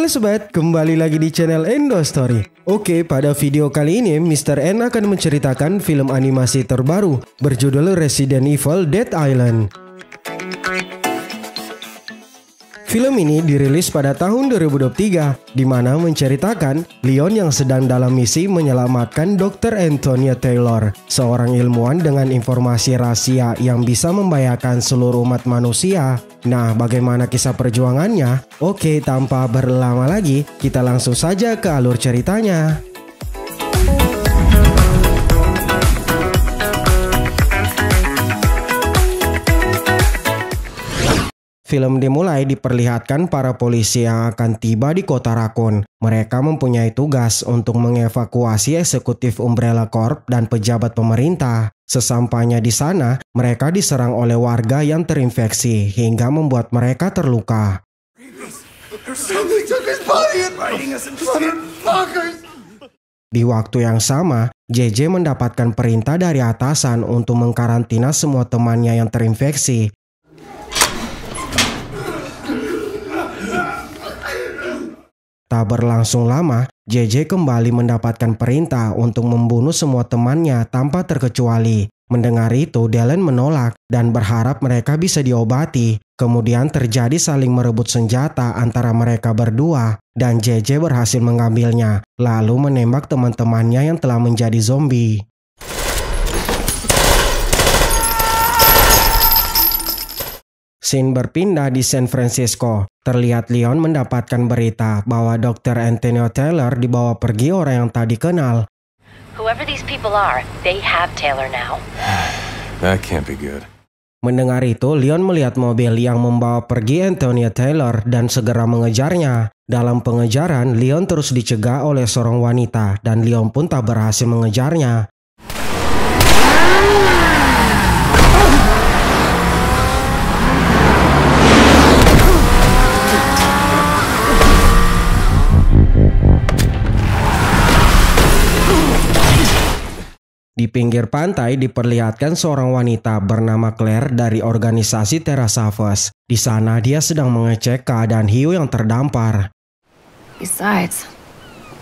Halo sobat, kembali lagi di channel Endo Story. Oke, pada video kali ini Mr. N akan menceritakan film animasi terbaru berjudul Resident Evil Dead Island. Film ini dirilis pada tahun 2023, di mana menceritakan Leon yang sedang dalam misi menyelamatkan Dr. Antonia Taylor, seorang ilmuwan dengan informasi rahasia yang bisa membahayakan seluruh umat manusia. Nah, bagaimana kisah perjuangannya? Oke, tanpa berlama lagi, kita langsung saja ke alur ceritanya. Film dimulai diperlihatkan para polisi yang akan tiba di kota Rakun. Mereka mempunyai tugas untuk mengevakuasi eksekutif Umbrella Corp dan pejabat pemerintah. Sesampainya di sana, mereka diserang oleh warga yang terinfeksi hingga membuat mereka terluka. Di waktu yang sama, JJ mendapatkan perintah dari atasan untuk mengkarantina semua temannya yang terinfeksi Tak berlangsung lama, JJ kembali mendapatkan perintah untuk membunuh semua temannya tanpa terkecuali. Mendengar itu, Dylan menolak dan berharap mereka bisa diobati. Kemudian terjadi saling merebut senjata antara mereka berdua dan JJ berhasil mengambilnya, lalu menembak teman-temannya yang telah menjadi zombie. Sin berpindah di San Francisco. Terlihat Leon mendapatkan berita bahwa Dr. Antonio Taylor dibawa pergi orang yang tak dikenal. Mendengar itu, Leon melihat mobil yang membawa pergi Antonio Taylor dan segera mengejarnya. Dalam pengejaran, Leon terus dicegah oleh seorang wanita dan Leon pun tak berhasil mengejarnya. Di pinggir pantai diperlihatkan seorang wanita bernama Claire dari organisasi Terra Savas. Di sana dia sedang mengecek keadaan hiu yang terdampar. Besides,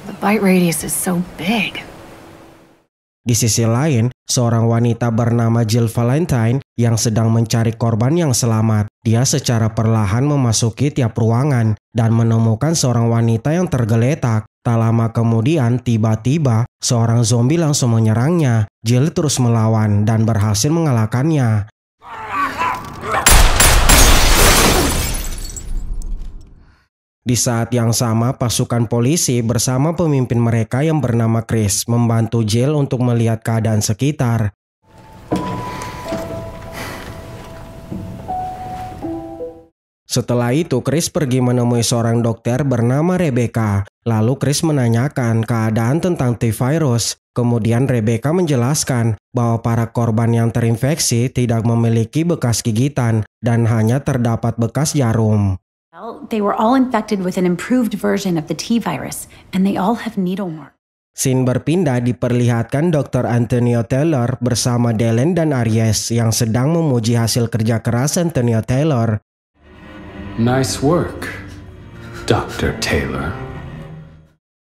the bite radius is so big. Di sisi lain, seorang wanita bernama Jill Valentine yang sedang mencari korban yang selamat. Dia secara perlahan memasuki tiap ruangan dan menemukan seorang wanita yang tergeletak. Tak lama kemudian, tiba-tiba seorang zombie langsung menyerangnya. Jill terus melawan dan berhasil mengalahkannya. Di saat yang sama, pasukan polisi bersama pemimpin mereka yang bernama Chris membantu Jill untuk melihat keadaan sekitar. Setelah itu, Chris pergi menemui seorang dokter bernama Rebecca. Lalu Chris menanyakan keadaan tentang T-virus. Kemudian Rebecca menjelaskan bahwa para korban yang terinfeksi tidak memiliki bekas gigitan dan hanya terdapat bekas jarum. They were all infected with an improved version of the T virus, and they all have needle marks. Scene berpindah diperlihatkan Dr. Antonio Taylor bersama Dylan dan Aries yang sedang memuji hasil kerja keras Antonio Taylor. Nice work, Dr. Taylor.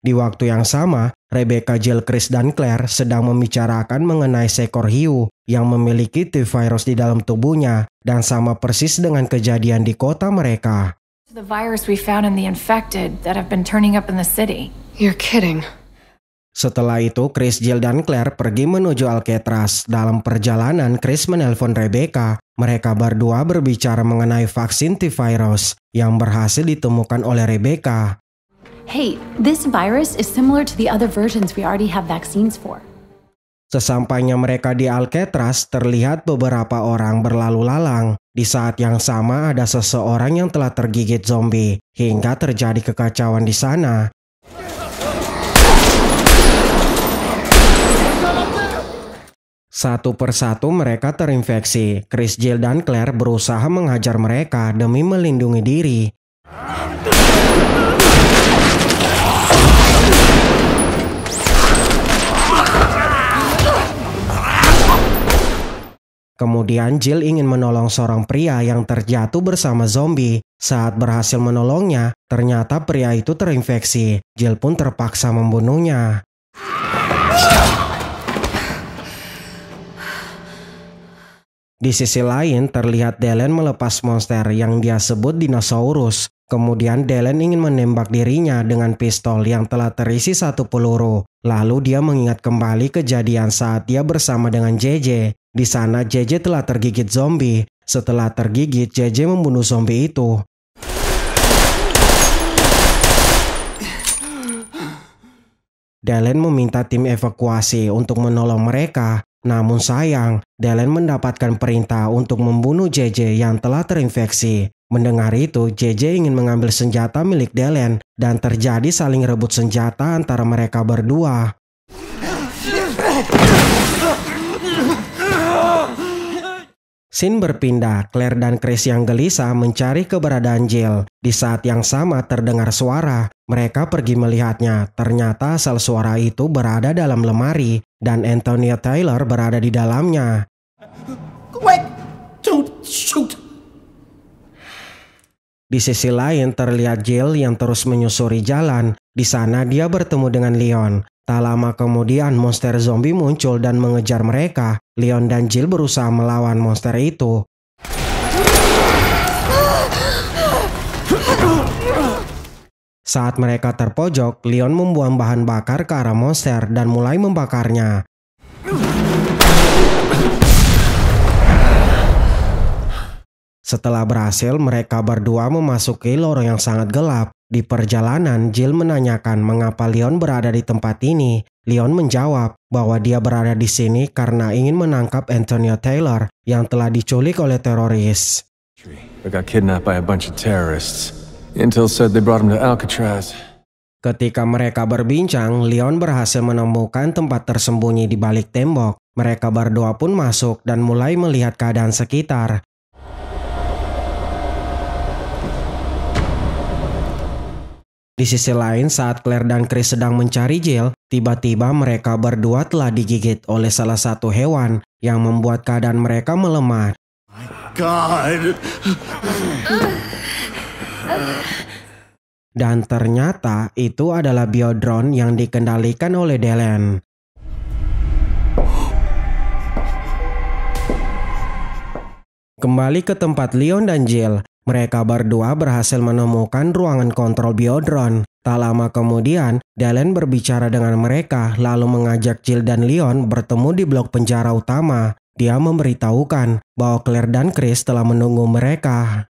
Di waktu yang sama, Rebecca, Jill, Chris, dan Claire sedang membicarakan mengenai seekor hiu yang memiliki T-virus di dalam tubuhnya dan sama persis dengan kejadian di kota mereka the virus we found in the infected that have been turning up in the city. You're kidding. Setelah itu, Chris, Jill, dan Claire pergi menuju Alcatraz. Dalam perjalanan, Chris menelpon Rebecca. Mereka berdua berbicara mengenai vaksin T-virus yang berhasil ditemukan oleh Rebecca. Hey, this virus is similar to the other versions we already have vaccines for. Sesampainya mereka di Alcatraz, terlihat beberapa orang berlalu lalang. Di saat yang sama ada seseorang yang telah tergigit zombie, hingga terjadi kekacauan di sana. Satu persatu mereka terinfeksi. Chris Jill dan Claire berusaha menghajar mereka demi melindungi diri. Kemudian Jill ingin menolong seorang pria yang terjatuh bersama zombie. Saat berhasil menolongnya, ternyata pria itu terinfeksi. Jill pun terpaksa membunuhnya. Di sisi lain, terlihat Delen melepas monster yang dia sebut dinosaurus. Kemudian Delen ingin menembak dirinya dengan pistol yang telah terisi satu peluru. Lalu dia mengingat kembali kejadian saat dia bersama dengan JJ. Di sana JJ telah tergigit zombie. Setelah tergigit, JJ membunuh zombie itu. Dalen meminta tim evakuasi untuk menolong mereka. Namun sayang, Dalen mendapatkan perintah untuk membunuh JJ yang telah terinfeksi. Mendengar itu, JJ ingin mengambil senjata milik Dalen dan terjadi saling rebut senjata antara mereka berdua. Sin berpindah, Claire dan Chris yang gelisah mencari keberadaan Jill. Di saat yang sama terdengar suara, mereka pergi melihatnya. Ternyata sel suara itu berada dalam lemari dan Antonia Taylor berada di dalamnya. Wait, don't shoot. Di sisi lain terlihat Jill yang terus menyusuri jalan. Di sana dia bertemu dengan Leon. Tak lama kemudian monster zombie muncul dan mengejar mereka. Leon dan Jill berusaha melawan monster itu. Saat mereka terpojok, Leon membuang bahan bakar ke arah monster dan mulai membakarnya. Setelah berhasil, mereka berdua memasuki lorong yang sangat gelap. Di perjalanan, Jill menanyakan mengapa Leon berada di tempat ini. Leon menjawab bahwa dia berada di sini karena ingin menangkap Antonio Taylor yang telah diculik oleh teroris. Ketika mereka berbincang, Leon berhasil menemukan tempat tersembunyi di balik tembok. Mereka berdua pun masuk dan mulai melihat keadaan sekitar. Di sisi lain, saat Claire dan Chris sedang mencari Jill, tiba-tiba mereka berdua telah digigit oleh salah satu hewan yang membuat keadaan mereka melemah. God. Dan ternyata itu adalah biodron yang dikendalikan oleh Delen. Kembali ke tempat Leon dan Jill, mereka berdua berhasil menemukan ruangan kontrol biodron. Tak lama kemudian, Dalen berbicara dengan mereka lalu mengajak Jill dan Leon bertemu di blok penjara utama. Dia memberitahukan bahwa Claire dan Chris telah menunggu mereka.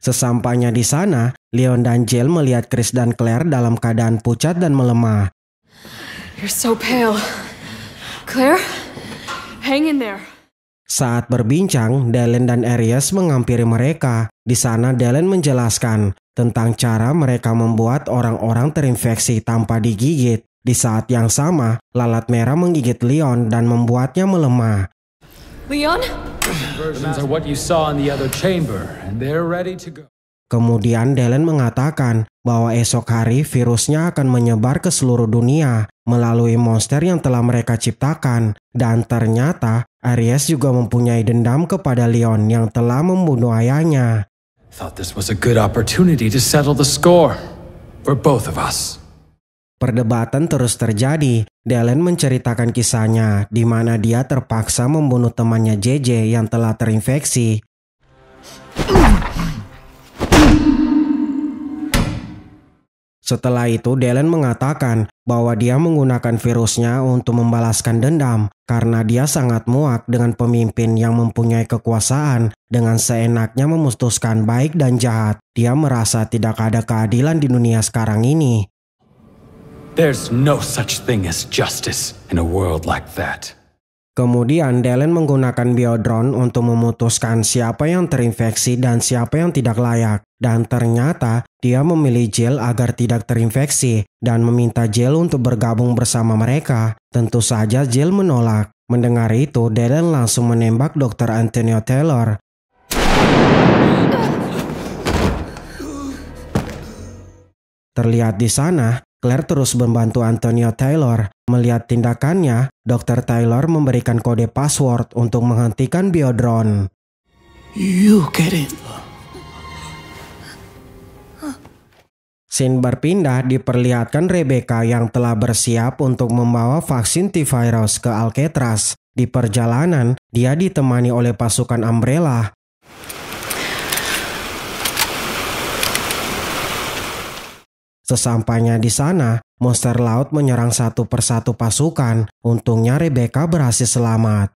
Sesampainya di sana, Leon dan Jill melihat Chris dan Claire dalam keadaan pucat dan melemah. You're so pale. Claire? Hang in there. Saat berbincang, Dellen dan Arias menghampiri mereka. Di sana Dellen menjelaskan tentang cara mereka membuat orang-orang terinfeksi tanpa digigit. Di saat yang sama, lalat merah menggigit Leon dan membuatnya melemah. Leon? Kemudian Delen mengatakan bahwa esok hari virusnya akan menyebar ke seluruh dunia melalui monster yang telah mereka ciptakan dan ternyata Aries juga mempunyai dendam kepada Leon yang telah membunuh ayahnya. Thought this was a good opportunity to settle the score for both of us. Perdebatan terus terjadi. Delen menceritakan kisahnya di mana dia terpaksa membunuh temannya JJ yang telah terinfeksi. Setelah itu, Delen mengatakan bahwa dia menggunakan virusnya untuk membalaskan dendam karena dia sangat muak dengan pemimpin yang mempunyai kekuasaan dengan seenaknya memutuskan baik dan jahat. Dia merasa tidak ada keadilan di dunia sekarang ini. There's no such thing as justice in a world like that. Kemudian Delen menggunakan biodrone untuk memutuskan siapa yang terinfeksi dan siapa yang tidak layak. Dan ternyata dia memilih Jill agar tidak terinfeksi dan meminta Jill untuk bergabung bersama mereka. Tentu saja Jill menolak. Mendengar itu, Delen langsung menembak Dr. Antonio Taylor. Terlihat di sana, Claire terus membantu Antonio Taylor Melihat tindakannya, Dr. Taylor memberikan kode password untuk menghentikan biodron. You get it. Scene berpindah diperlihatkan Rebecca yang telah bersiap untuk membawa vaksin T-Virus ke Alcatraz. Di perjalanan, dia ditemani oleh pasukan Umbrella Sesampainya di sana, monster laut menyerang satu persatu pasukan. Untungnya Rebecca berhasil selamat.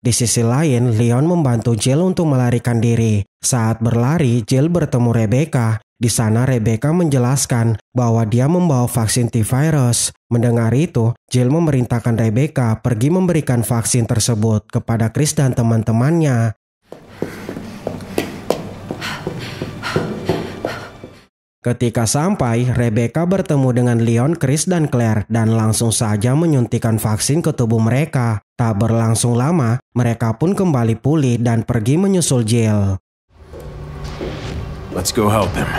Di sisi lain, Leon membantu Jill untuk melarikan diri. Saat berlari, Jill bertemu Rebecca di sana Rebecca menjelaskan bahwa dia membawa vaksin T-virus. Mendengar itu, Jill memerintahkan Rebecca pergi memberikan vaksin tersebut kepada Chris dan teman-temannya. Ketika sampai, Rebecca bertemu dengan Leon, Chris, dan Claire dan langsung saja menyuntikan vaksin ke tubuh mereka. Tak berlangsung lama, mereka pun kembali pulih dan pergi menyusul Jill. Let's go help him.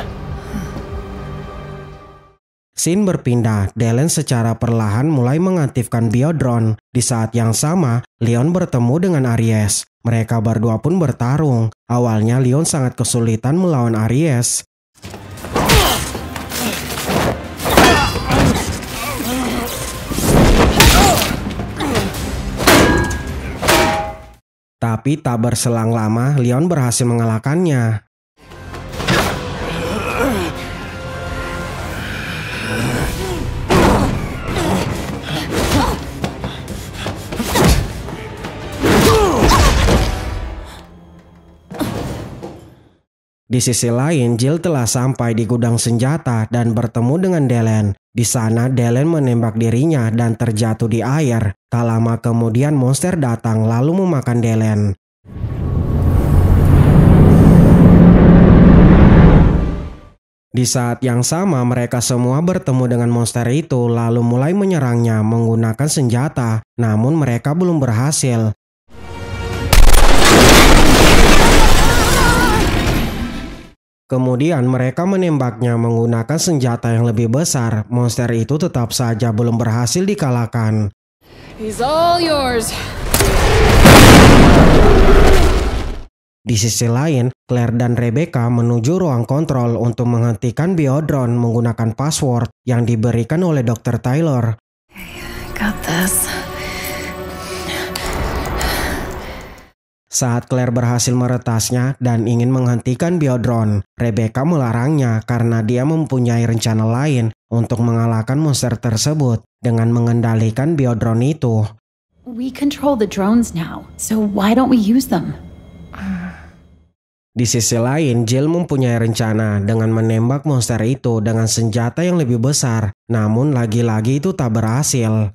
Sin berpindah, Dylan secara perlahan mulai mengaktifkan biodron. Di saat yang sama, Leon bertemu dengan Aries. Mereka berdua pun bertarung. Awalnya Leon sangat kesulitan melawan Aries. Tapi tak berselang lama, Leon berhasil mengalahkannya. Di sisi lain, Jill telah sampai di gudang senjata dan bertemu dengan Delen. Di sana, Delen menembak dirinya dan terjatuh di air. Tak lama kemudian, monster datang lalu memakan Delen. Di saat yang sama, mereka semua bertemu dengan monster itu, lalu mulai menyerangnya menggunakan senjata. Namun, mereka belum berhasil. Kemudian mereka menembaknya menggunakan senjata yang lebih besar. Monster itu tetap saja belum berhasil dikalahkan. He's all yours. Di sisi lain, Claire dan Rebecca menuju ruang kontrol untuk menghentikan biodron menggunakan password yang diberikan oleh Dr. Tyler. Hey, Saat Claire berhasil meretasnya dan ingin menghentikan biodron, Rebecca melarangnya karena dia mempunyai rencana lain untuk mengalahkan monster tersebut dengan mengendalikan biodron itu. We control the drones now, so why don't we use them? Di sisi lain, Jill mempunyai rencana dengan menembak monster itu dengan senjata yang lebih besar, namun lagi-lagi itu tak berhasil.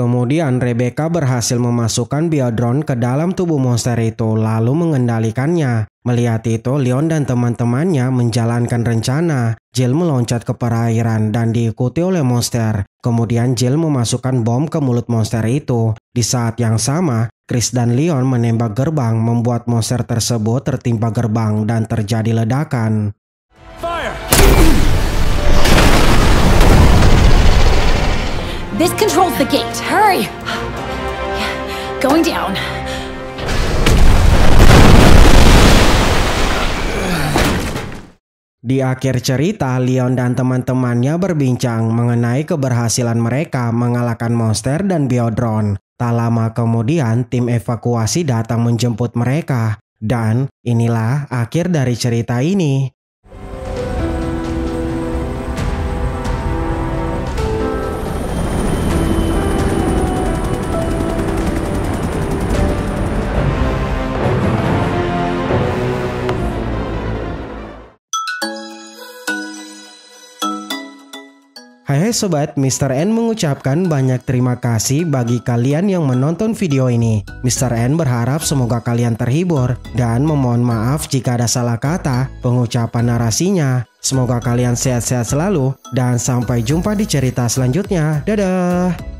Kemudian Rebecca berhasil memasukkan biodron ke dalam tubuh monster itu lalu mengendalikannya. Melihat itu, Leon dan teman-temannya menjalankan rencana. Jill meloncat ke perairan dan diikuti oleh monster. Kemudian Jill memasukkan bom ke mulut monster itu. Di saat yang sama, Chris dan Leon menembak gerbang membuat monster tersebut tertimpa gerbang dan terjadi ledakan. This controls the gate. Hurry! going down. Di akhir cerita, Leon dan teman-temannya berbincang mengenai keberhasilan mereka mengalahkan monster dan biodron. Tak lama kemudian, tim evakuasi datang menjemput mereka. Dan inilah akhir dari cerita ini. Hai hai sobat, Mr. N mengucapkan banyak terima kasih bagi kalian yang menonton video ini. Mr. N berharap semoga kalian terhibur dan memohon maaf jika ada salah kata pengucapan narasinya. Semoga kalian sehat-sehat selalu dan sampai jumpa di cerita selanjutnya. Dadah!